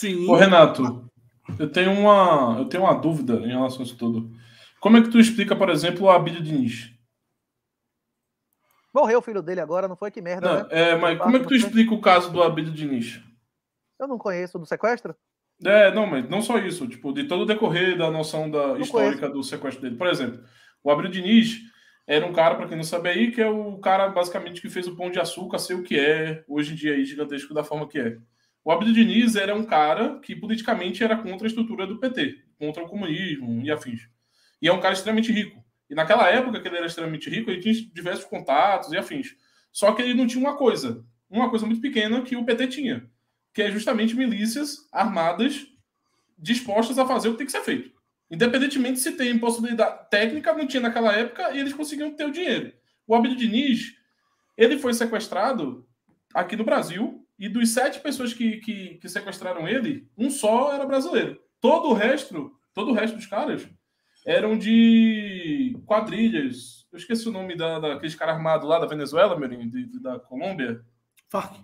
Sim. Ô, Renato, eu tenho uma, eu tenho uma dúvida em relação a isso tudo. Como é que tu explica, por exemplo, o de Diniz? Morreu o filho dele agora, não foi? Que merda, não, né? É, mas como é que tu explica o caso do Abílio Diniz? Eu não conheço, do sequestro? É, não, mas não só isso, tipo, de todo o decorrer da noção da não histórica conheço. do sequestro dele. Por exemplo, o Abílio Diniz era um cara, para quem não sabe aí, que é o cara basicamente que fez o Pão de Açúcar ser o que é hoje em dia aí, gigantesco da forma que é. O Abdo Diniz era um cara que politicamente era contra a estrutura do PT, contra o comunismo e afins. E é um cara extremamente rico. E naquela época que ele era extremamente rico, ele tinha diversos contatos e afins. Só que ele não tinha uma coisa, uma coisa muito pequena que o PT tinha, que é justamente milícias armadas dispostas a fazer o que tem que ser feito. Independentemente se tem possibilidade técnica, não tinha naquela época, e eles conseguiam ter o dinheiro. O Abdo Diniz, ele foi sequestrado aqui no Brasil e dos sete pessoas que, que, que sequestraram ele, um só era brasileiro. Todo o resto, todo o resto dos caras eram de quadrilhas. Eu esqueci o nome da, daqueles caras armados lá da Venezuela, meu de, de, da Colômbia. Farc.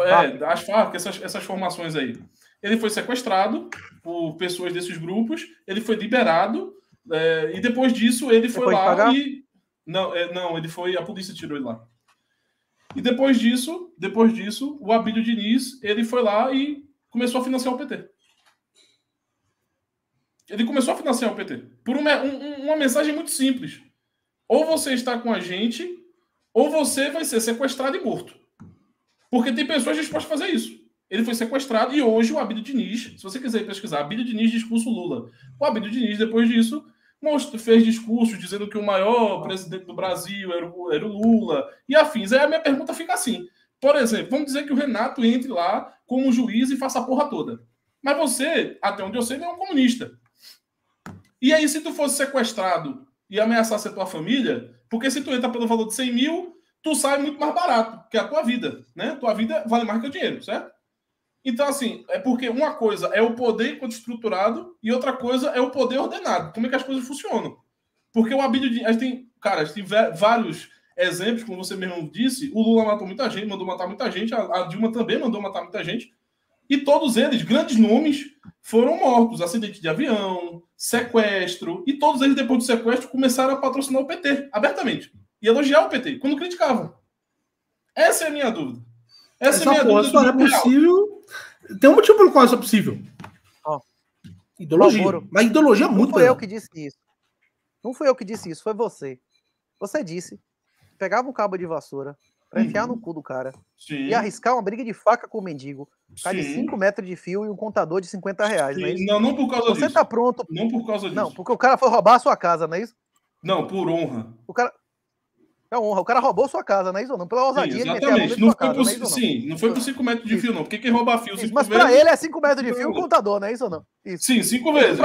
É, as Farc, essas, essas formações aí. Ele foi sequestrado por pessoas desses grupos, ele foi liberado, é, e depois disso ele foi depois lá e. Não, é, não, ele foi. A polícia tirou ele lá. E depois disso, depois disso, o Abílio Diniz, ele foi lá e começou a financiar o PT. Ele começou a financiar o PT. Por uma, um, uma mensagem muito simples. Ou você está com a gente, ou você vai ser sequestrado e morto. Porque tem pessoas dispostas a fazer isso. Ele foi sequestrado e hoje o Abílio Diniz, se você quiser pesquisar, Abílio Diniz discurso Lula. O Abílio Diniz, depois disso, fez discursos dizendo que o maior ah. presidente do Brasil era o, era o Lula e afins. Aí a minha pergunta fica assim: por exemplo, vamos dizer que o Renato entre lá como juiz e faça a porra toda. Mas você, até onde eu sei, não é um comunista. E aí, se tu fosse sequestrado e ameaçasse a tua família, porque se tu entra pelo valor de 100 mil, tu sai muito mais barato, que é a tua vida, né? Tua vida vale mais que o dinheiro, certo? Então, assim, é porque uma coisa é o poder enquanto estruturado e outra coisa é o poder ordenado. Como é que as coisas funcionam? Porque o Abílio de. A gente tem, cara, a gente tem vários exemplos, como você mesmo disse. O Lula matou muita gente, mandou matar muita gente. A, Dilma também mandou matar muita gente. E todos eles, grandes nomes, foram mortos. Acidente de avião, sequestro. E todos eles, depois do sequestro, começaram a patrocinar o PT, abertamente. E elogiar o PT, quando criticavam. Essa é a minha dúvida. Essa, Essa é a minha dúvida. Só é possível tem um motivo pelo qual isso é possível. Oh. Ideologia. mas ideologia é muito. Não foi eu que disse isso. Não fui eu que disse isso, foi você. Você disse. Pegava um cabo de vassoura pra uhum. enfiar no cu do cara. Sim. E arriscar uma briga de faca com o mendigo. Cara de 5 metros de fio e um contador de 50 reais, não é isso? Não, não por causa você disso. Você tá pronto. Não por causa disso. Não, porque o cara foi roubar a sua casa, não é isso? Não, por honra. O cara, é honra. O cara roubou sua casa, não é isso ou não? Pela ousadia sim, exatamente. não foi, é por, sim, não foi por 5 metros de fio, não. Porque quem roubar fio... mas para ele é 5 metros de fio o contador, não é isso ou não? Isso. Sim, 5 é vezes.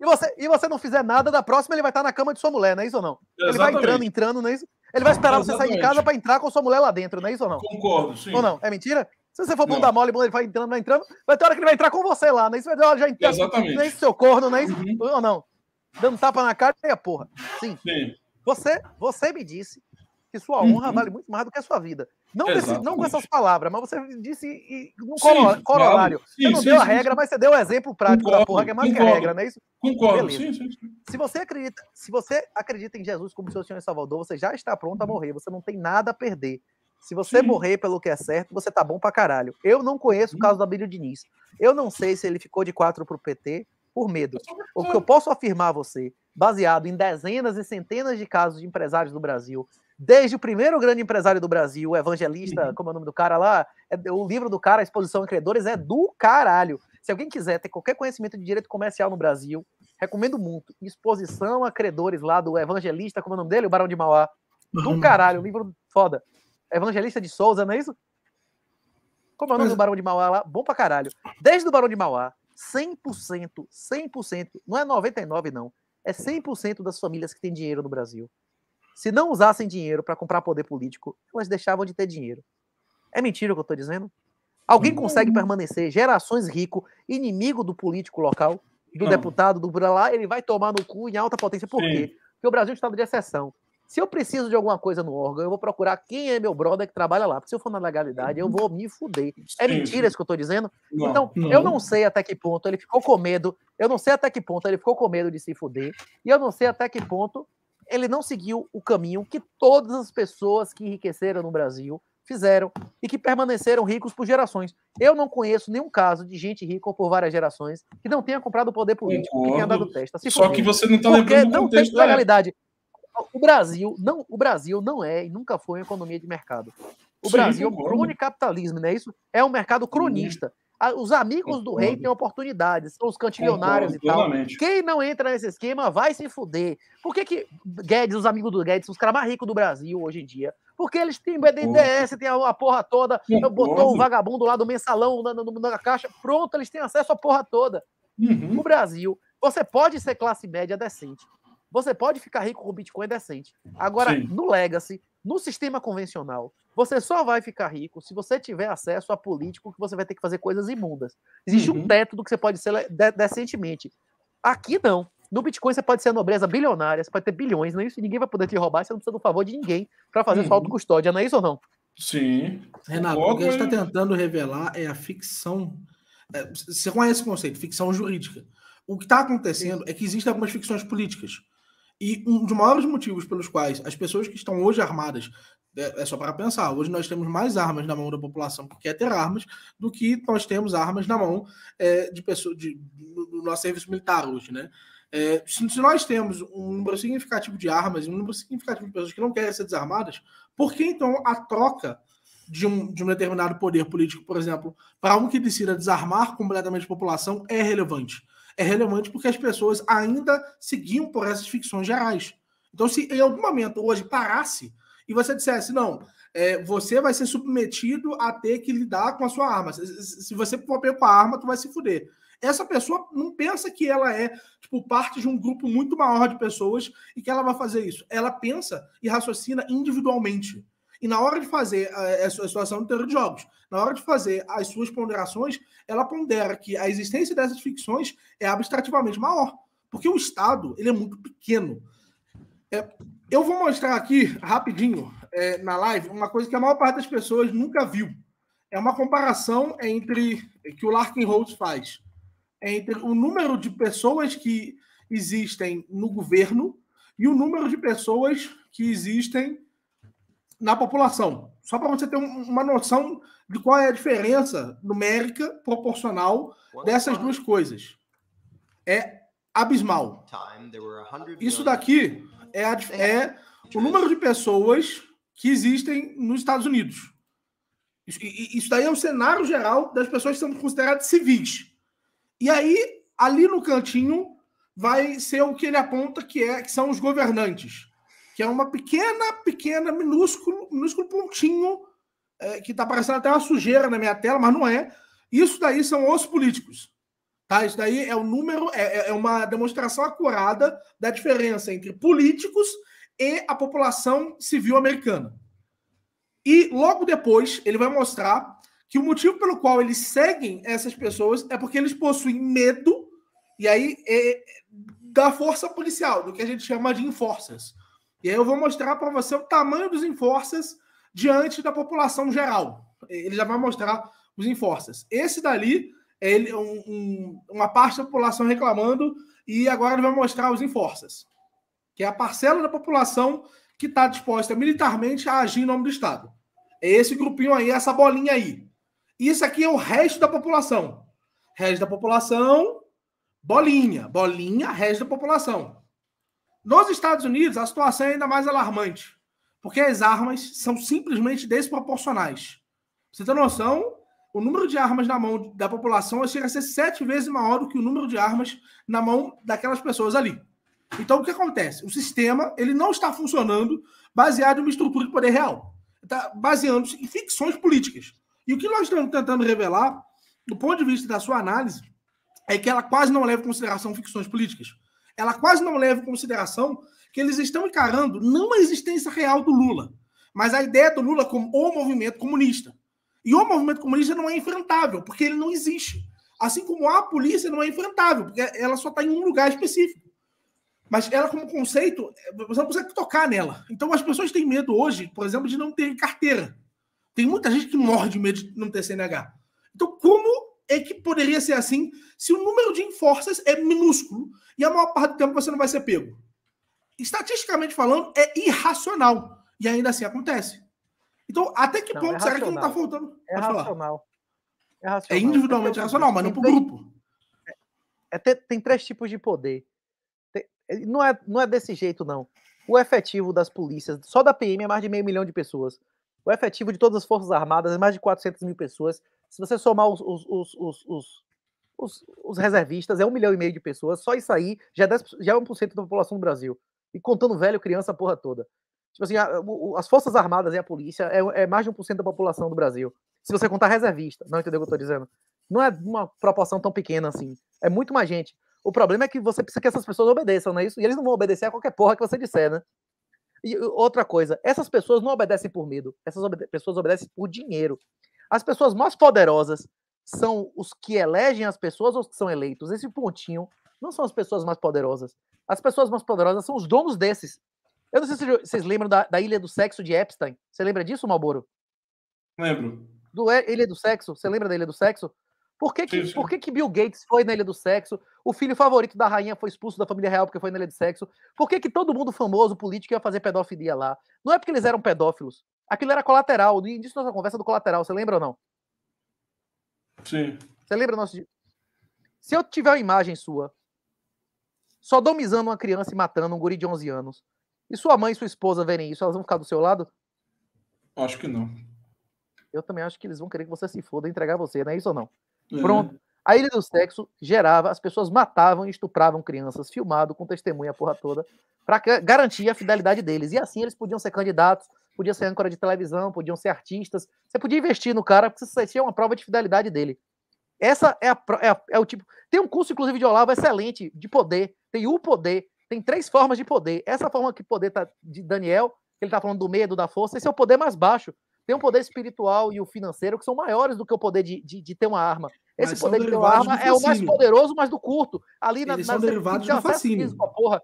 e você, e você não fizer nada, da próxima ele vai estar tá na cama de sua mulher, não é isso ou não? Exatamente. Ele vai entrando, entrando, não é isso? Ele vai esperar Exatamente. você sair de casa para entrar com sua mulher lá dentro, não é isso ou não? Concordo, sim. Ou não? É mentira? Se você for bunda mole, ele vai entrando, vai entrando, vai ter hora que ele vai entrar com você lá, não é isso? Vai ter já entrando, Exatamente. não é isso, seu corno, não é isso? Uhum. Ou não? Dando tapa na cara e a porra. Sim. sim. Você, você me disse que sua honra uhum. vale muito mais do que a sua vida. Não, desse, não com essas palavras, mas você disse e, no sim, corolário. Sim, você não sim, deu a regra, mas você deu o um exemplo prático concordo, da porra, que é mais concordo, que regra, não é isso? Concordo. Se, você acredita, se você acredita em Jesus como seu Senhor e Salvador, você já está pronto a uhum. morrer, você não tem nada a perder. Se você Sim. morrer pelo que é certo, você tá bom pra caralho. Eu não conheço o uhum. caso do Abílio Diniz. Eu não sei se ele ficou de quatro pro PT por medo. O que eu posso afirmar a você, baseado em dezenas e centenas de casos de empresários do Brasil desde o primeiro grande empresário do Brasil, o evangelista, uhum. como é o nome do cara lá, é, é o livro do cara, Exposição a Credores, é do caralho. Se alguém quiser ter qualquer conhecimento de direito comercial no Brasil, recomendo muito. Exposição a Credores, lá do evangelista, como é o nome dele? O Barão de Mauá. Do uhum. caralho, livro foda. Evangelista de Souza, não é isso? Como é o nome do é. Barão de Mauá lá? Bom pra caralho. Desde o Barão de Mauá, 100%, 100%, não é 99 não, é 100% das famílias que têm dinheiro no Brasil se não usassem dinheiro para comprar poder político, elas deixavam de ter dinheiro. É mentira o que eu estou dizendo? Alguém hum. consegue permanecer gerações rico, inimigo do político local, do não. deputado, do lá, ele vai tomar no cu em alta potência. Por Sim. quê? Porque o Brasil é um estado de exceção. Se eu preciso de alguma coisa no órgão, eu vou procurar quem é meu brother que trabalha lá. Porque se eu for na legalidade, eu vou me fuder. É mentira isso que eu estou dizendo? Não, então, não. eu não sei até que ponto ele ficou com medo. Eu não sei até que ponto ele ficou com medo de se fuder. E eu não sei até que ponto ele não seguiu o caminho que todas as pessoas que enriqueceram no Brasil fizeram e que permaneceram ricos por gerações. Eu não conheço nenhum caso de gente rica por várias gerações que não tenha comprado o poder político, Concordo. que tenha dado testa. Só que você não está lembrando do não tem legalidade. O Brasil não, o Brasil não é e nunca foi uma economia de mercado. O Sim, Brasil é um capitalismo, não é isso? É um mercado cronista. Sim os amigos do rei têm oportunidades, são os cantilionários e tal. Quem não entra nesse esquema vai se fuder. Por que, que Guedes, os amigos do Guedes, os caras mais ricos do Brasil hoje em dia? Porque eles têm BDDS, tem a, porra toda, Concordo. botou o vagabundo lá do mensalão na, na, na, caixa, pronto, eles têm acesso à porra toda. Uhum. No Brasil, você pode ser classe média decente. Você pode ficar rico com Bitcoin decente. Agora, Sim. no Legacy, no sistema convencional, você só vai ficar rico se você tiver acesso a político que você vai ter que fazer coisas imundas. Existe uhum. um teto do que você pode ser decentemente. Aqui não. No Bitcoin você pode ser a nobreza bilionária, você pode ter bilhões, é Isso, ninguém vai poder te roubar, você não precisa do favor de ninguém para fazer uhum. sua autocustódia, não é isso ou não? Sim. Renato, o que a gente está é tentando revelar é a ficção. É, você conhece o conceito, ficção jurídica. O que está acontecendo Sim. é que existem algumas ficções políticas. E um dos maiores motivos pelos quais as pessoas que estão hoje armadas, é, é só para pensar, hoje nós temos mais armas na mão da população que quer é ter armas do que nós temos armas na mão é, de pessoas do nosso serviço militar hoje, né? É, se, se nós temos um número significativo de armas e um número significativo de pessoas que não querem ser desarmadas, por que então a troca de um, de um determinado poder político, por exemplo, para um que decida desarmar completamente a população é relevante? é relevante porque as pessoas ainda seguiam por essas ficções gerais. Então, se em algum momento hoje parasse e você dissesse, não, é, você vai ser submetido a ter que lidar com a sua arma. Se, se você for com a arma, tu vai se fuder. Essa pessoa não pensa que ela é tipo parte de um grupo muito maior de pessoas e que ela vai fazer isso. Ela pensa e raciocina individualmente. E na hora de fazer ah, a, a situação do terror de jogos, na hora de fazer as suas ponderações, ela pondera que a existência dessas ficções é abstrativamente maior, porque o Estado ele é muito pequeno. É, eu vou mostrar aqui rapidinho é, na live uma coisa que a maior parte das pessoas nunca viu. É uma comparação entre que o Larkin Holtz faz entre o número de pessoas que existem no governo e o número de pessoas que existem na população. Só para você ter uma noção de qual é a diferença numérica proporcional dessas duas coisas. É abismal. Isso daqui é, a, é o número de pessoas que existem nos Estados Unidos. Isso, daí é o cenário geral das pessoas que são consideradas civis. E aí, ali no cantinho, vai ser o que ele aponta que, é, que são os governantes que é uma pequena, pequena, minúsculo, minúsculo pontinho é, que está parecendo até uma sujeira na minha tela, mas não é. Isso daí são os políticos. Tá? Isso daí é o número, é, é, é uma demonstração acurada da diferença entre políticos e a população civil americana. E logo depois ele vai mostrar que o motivo pelo qual eles seguem essas pessoas é porque eles possuem medo e aí é, da força policial, do que a gente chama de enforcers. E aí eu vou mostrar para você o tamanho dos enforças diante da população geral. Ele já vai mostrar os enforças. Esse dali é ele, um, um, uma parte da população reclamando e agora ele vai mostrar os enforças, que é a parcela da população que está disposta militarmente a agir em nome do Estado. É esse grupinho aí, essa bolinha aí. Isso aqui é o resto da população. Resto da população, bolinha. Bolinha, resto da população. Nos Estados Unidos, a situação é ainda mais alarmante, porque as armas são simplesmente desproporcionais. você tem noção? O número de armas na mão da população chega a ser sete vezes maior do que o número de armas na mão daquelas pessoas ali. Então, o que acontece? O sistema ele não está funcionando baseado em uma estrutura de poder real. Está baseando-se em ficções políticas. E o que nós estamos tentando revelar, do ponto de vista da sua análise, é que ela quase não leva em consideração ficções políticas ela quase não leva em consideração que eles estão encarando não a existência real do Lula, mas a ideia do Lula como o movimento comunista. E o movimento comunista não é enfrentável, porque ele não existe. Assim como a polícia não é enfrentável, porque ela só está em um lugar específico. Mas ela, como conceito, você não consegue tocar nela. Então as pessoas têm medo hoje, por exemplo, de não ter carteira. Tem muita gente que morre de medo de não ter CNH. Então, como é que poderia ser assim se o número de enforças é minúsculo e a maior parte do tempo você não vai ser pego. Estatisticamente falando, é irracional. E ainda assim acontece. Então, até que não, ponto é será que não está faltando? É racional. é, é racional. É individualmente então, racional, mas não para o grupo. É, é tem três tipos de poder. Tem, não, é, não é desse jeito, não. O efetivo das polícias, só da PM, é mais de meio milhão de pessoas. O efetivo de todas as Forças Armadas é mais de 400 mil pessoas. Se você somar os, os, os, os, os reservistas, é um milhão e meio de pessoas. Só isso aí já é, 10, já é 1% da população do Brasil. E contando velho, criança, a porra toda. Tipo assim, a, o, as Forças Armadas e a polícia é, é mais de 1% da população do Brasil. Se você contar reservista, não entendeu o que eu tô dizendo? Não é uma proporção tão pequena assim. É muito mais gente. O problema é que você precisa que essas pessoas obedeçam, não é isso? E eles não vão obedecer a qualquer porra que você disser, né? E outra coisa, essas pessoas não obedecem por medo, essas obede pessoas obedecem por dinheiro. As pessoas mais poderosas são os que elegem as pessoas ou os que são eleitos. Esse pontinho não são as pessoas mais poderosas. As pessoas mais poderosas são os donos desses. Eu não sei se vocês lembram da, da Ilha do Sexo de Epstein. Você lembra disso, Malboro? Lembro. Do Ilha do Sexo? Você lembra da Ilha do Sexo? Por que que, sim, sim. por que que Bill Gates foi na Ilha do Sexo? O filho favorito da rainha foi expulso da família real porque foi na Ilha do Sexo? Por que que todo mundo famoso, político, ia fazer pedofilia lá? Não é porque eles eram pedófilos. Aquilo era colateral, no início da nossa conversa é do colateral, você lembra ou não? Sim. Você lembra nosso. Se eu tiver uma imagem sua, sodomizando uma criança e matando um guri de 11 anos, e sua mãe e sua esposa verem isso, elas vão ficar do seu lado? Acho que não. Eu também acho que eles vão querer que você se foda e entregar você, não é isso ou não? É. Pronto. A Ilha do Sexo gerava, as pessoas matavam e estupravam crianças, filmado com testemunha a porra toda, para garantir a fidelidade deles. E assim eles podiam ser candidatos podia ser âncora de televisão, podiam ser artistas. Você podia investir no cara, porque você tinha uma prova de fidelidade dele. Essa é, a, é, a, é o tipo. Tem um curso, inclusive, de Olavo excelente de poder. Tem o poder. Tem três formas de poder. Essa forma que poder tá de Daniel, que ele tá falando do medo, da força, esse é o poder mais baixo. Tem o poder espiritual e o financeiro que são maiores do que o poder de, de, de ter uma arma. Esse mas poder de ter uma arma é o mais poderoso, mas do curto. Ali na, Eles na, são na, derivados fascínio. Físico, porra.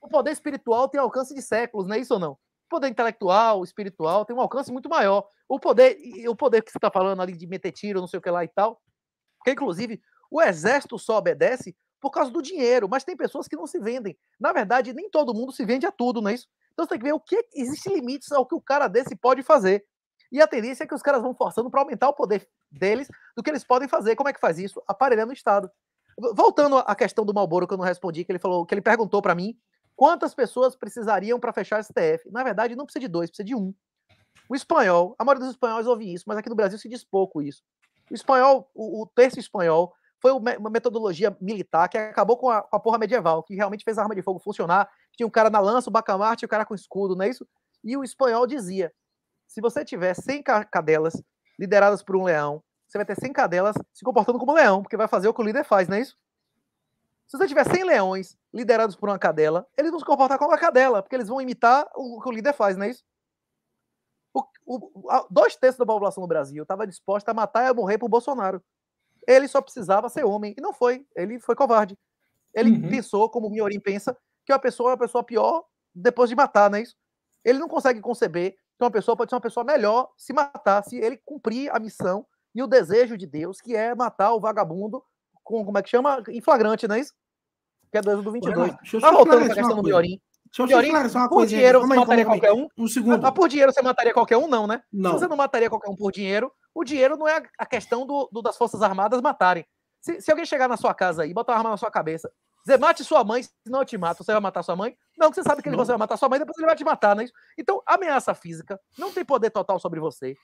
O poder espiritual tem alcance de séculos, não é isso ou não? poder intelectual, espiritual, tem um alcance muito maior. O poder, o poder que você está falando ali de meter tiro, não sei o que lá e tal, que inclusive o exército só obedece por causa do dinheiro, mas tem pessoas que não se vendem. Na verdade, nem todo mundo se vende a tudo, não é isso? Então você tem que ver o que existe limites ao que o cara desse pode fazer. E a tendência é que os caras vão forçando para aumentar o poder deles do que eles podem fazer. Como é que faz isso? Aparelhando o Estado. Voltando à questão do Malboro que eu não respondi, que ele falou, que ele perguntou para mim Quantas pessoas precisariam para fechar o STF? Na verdade, não precisa de dois, precisa de um. O espanhol, a maioria dos espanhóis ouve isso, mas aqui no Brasil se diz pouco isso. O espanhol, o, o terço espanhol, foi uma metodologia militar que acabou com a, com a, porra medieval, que realmente fez a arma de fogo funcionar. Tinha um cara na lança, o bacamarte e o cara com escudo, não é isso? E o espanhol dizia: se você tiver 100 cadelas lideradas por um leão, você vai ter 100 cadelas se comportando como um leão, porque vai fazer o que o líder faz, não é isso? Se você tiver 100 leões liderados por uma cadela, eles vão se comportar como uma cadela, porque eles vão imitar o que o líder faz, não é isso? O, o, a, dois terços da população do Brasil estava disposta a matar e a morrer por Bolsonaro. Ele só precisava ser homem, e não foi. Ele foi covarde. Ele uhum. pensou, como o Miorim pensa, que uma pessoa é uma pessoa pior depois de matar, não é isso? Ele não consegue conceber que uma pessoa pode ser uma pessoa melhor se matar, se ele cumprir a missão e o desejo de Deus, que é matar o vagabundo com, como é que chama? Em flagrante, não é isso? que é do 22. tá voltando questão do Miorim. Piorim, por dinheiro você mataria qualquer um? Um segundo. por dinheiro você mataria qualquer um, não, né? Não. Se você não mataria qualquer um por dinheiro, o dinheiro não é a questão do, do das Forças Armadas matarem. Se, se, alguém chegar na sua casa aí, botar uma arma na sua cabeça, dizer, mate sua mãe, senão eu te mato, você vai matar sua mãe? Não, que você sabe que ele, você vai matar sua mãe, depois ele vai te matar, né? Então, ameaça física não tem poder total sobre você.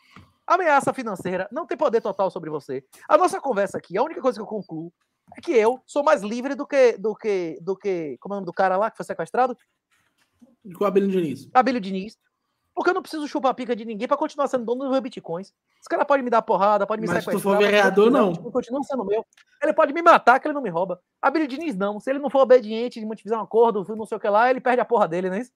Ameaça financeira não tem poder total sobre você. A nossa conversa aqui, a única coisa que eu concluo é que eu sou mais livre do que. do que. do que. Como é o nome do cara lá que foi sequestrado? Com o Abelio Diniz. Abelio Diniz. Porque eu não preciso chupar a pica de ninguém para continuar sendo dono dos meus bitcoins. Esse cara pode me dar porrada, pode me Mas sequestrar. Se tu for vereador, não. Tipo, continua sendo meu. Ele pode me matar, que ele não me rouba. Abelio Diniz, não. Se ele não for obediente, de fizer um acordo, não sei o que lá, ele perde a porra dele, não é isso?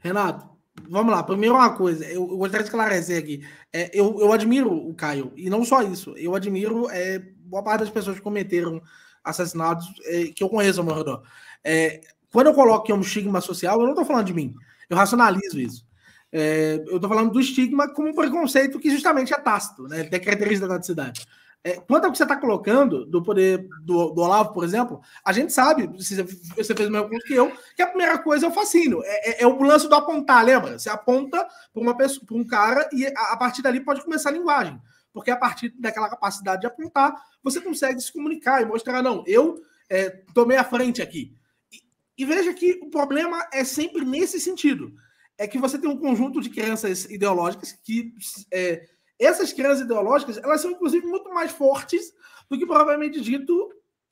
Renato, vamos lá. Primeiro uma coisa, eu, eu gostaria de esclarecer aqui. É, eu, eu admiro o Caio, e não só isso. Eu admiro é, boa parte das pessoas que cometeram assassinatos é, que eu conheço ao meu redor. É, quando eu coloco que é um estigma social, eu não estou falando de mim. Eu racionalizo isso. É, eu estou falando do estigma como um preconceito que justamente é tácito, né? É característica da natividade. É, quanto ao que você está colocando do poder do, do, Olavo, por exemplo, a gente sabe, você, você fez o mesmo ponto que eu, que a primeira coisa é o fascínio. É, é, é o lance do apontar, lembra? Você aponta para uma pessoa, para um cara, e a, a partir dali pode começar a linguagem porque a partir daquela capacidade de apontar, você consegue se comunicar e mostrar, não, eu é, tomei a frente aqui. E, e veja que o problema é sempre nesse sentido. É que você tem um conjunto de crenças ideológicas que é, essas crenças ideológicas elas são, inclusive, muito mais fortes do que, provavelmente dito,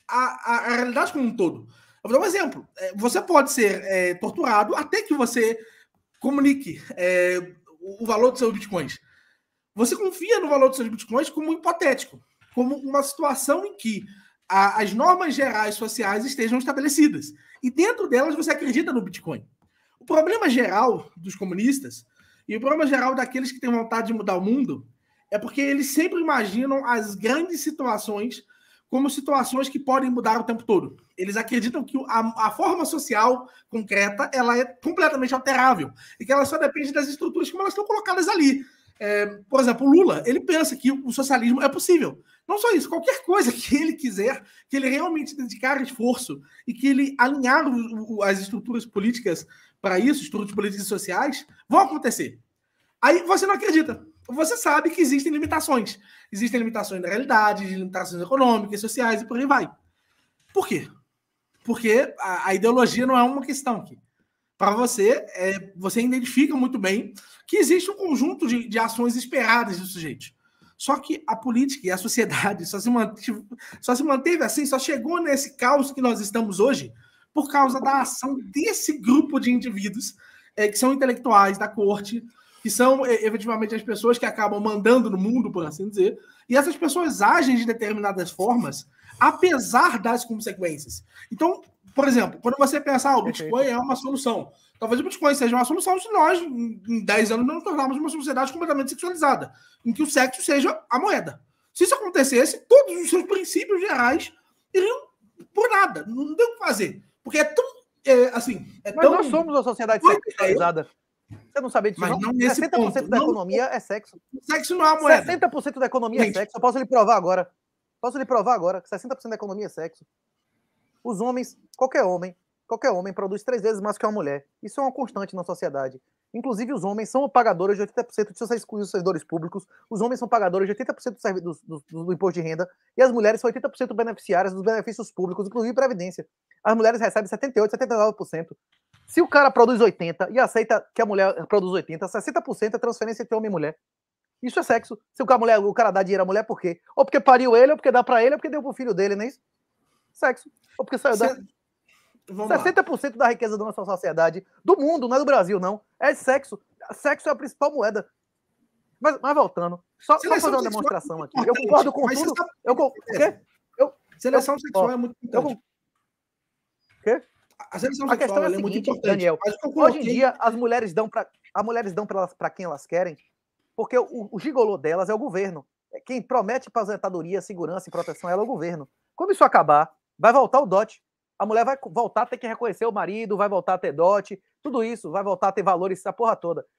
a, a, a realidade como um todo. Eu vou dar um exemplo. Eh, você pode ser é, torturado até que você comunique é, o valor dos seus bitcoins. Você confia no valor dos seus bitcoins como hipotético, como uma situação em que a, as normas gerais sociais estejam estabelecidas. E dentro delas você acredita no Bitcoin. O problema geral dos comunistas e o problema geral daqueles que têm vontade de mudar o mundo é porque eles sempre imaginam as grandes situações como situações que podem mudar o tempo todo. Eles acreditam que a, a, forma social concreta ela é completamente alterável e que ela só depende das estruturas como elas estão colocadas ali. É, por exemplo, o Lula, ele pensa que o socialismo é possível. Não só isso, qualquer coisa que ele quiser, que ele realmente dedicar esforço e que ele alinhar o, o, as estruturas políticas para isso, estruturas políticas e sociais, vão acontecer. Aí você não acredita. Você sabe que existem limitações. Existem limitações da realidade, limitações econômicas, sociais e por aí vai. Por quê? Porque a, a ideologia não é uma questão aqui para você, é, você identifica muito bem que existe um conjunto de, de ações esperadas do sujeito. Só que a política e a sociedade só se, manteve, só se manteve assim, só chegou nesse caos que nós estamos hoje por causa da ação desse grupo de indivíduos é, que são intelectuais da corte, que são é, efetivamente as pessoas que acabam mandando no mundo, por assim dizer, e essas pessoas agem de determinadas formas, apesar das consequências. Então, por exemplo, quando você pensar, ah, o Bitcoin é uma solução. Talvez o Bitcoin seja uma solução se nós, em 10 anos, não nos tornarmos uma sociedade completamente sexualizada, em que o sexo seja a moeda. Se isso acontecesse, todos os seus princípios gerais iriam por nada, não tem o que fazer. Porque é tão. É, assim, é Mas tão... nós somos uma sociedade sexualizada. Você não sabia disso? Mas não, não nesse 60% ponto. da economia é sexo. Sexo não é a moeda. 60% da economia é Gente. é sexo. Eu posso lhe provar agora. Posso lhe provar agora que 60% da economia é sexo. Os homens, qualquer homem, qualquer homem produz três vezes mais que uma mulher. Isso é uma constante na sociedade. Inclusive, os homens são pagadores de 80% de seus excluir servidores públicos, os homens são pagadores de 80% do, do, do, imposto de renda, e as mulheres são 80% beneficiárias dos benefícios públicos, inclusive Previdência. As mulheres recebem 78%, 79%. Se o cara produz 80% e aceita que a mulher produz 80%, 60% é transferência entre homem e mulher. Isso é sexo. Se o cara, mulher, o cara dá dinheiro à mulher, por quê? Ou porque pariu ele, ou porque dá para ele, ou porque deu pro filho dele, não é isso? Sexo. Ou porque saiu da. Vamos 60% lá. da riqueza da nossa sociedade, do mundo, não é do Brasil, não. É sexo. Sexo é a principal moeda. Mas, mas voltando, só, só fazer uma é demonstração é aqui. Eu concordo com tudo. Eu, o quê? Eu, seleção eu, sexual ó, é muito importante. Eu, quê? A seleção a questão é, a seguinte, é muito importante. Daniel, coloquei... hoje em dia as mulheres dão para as mulheres dão para quem elas querem, porque o, o gigolô delas é o governo. Quem promete aposentadoria, segurança e proteção é o governo. Quando isso acabar, Vai voltar o dote. A mulher vai voltar a ter que reconhecer o marido, vai voltar a ter dote, tudo isso, vai voltar a ter valores, essa porra toda.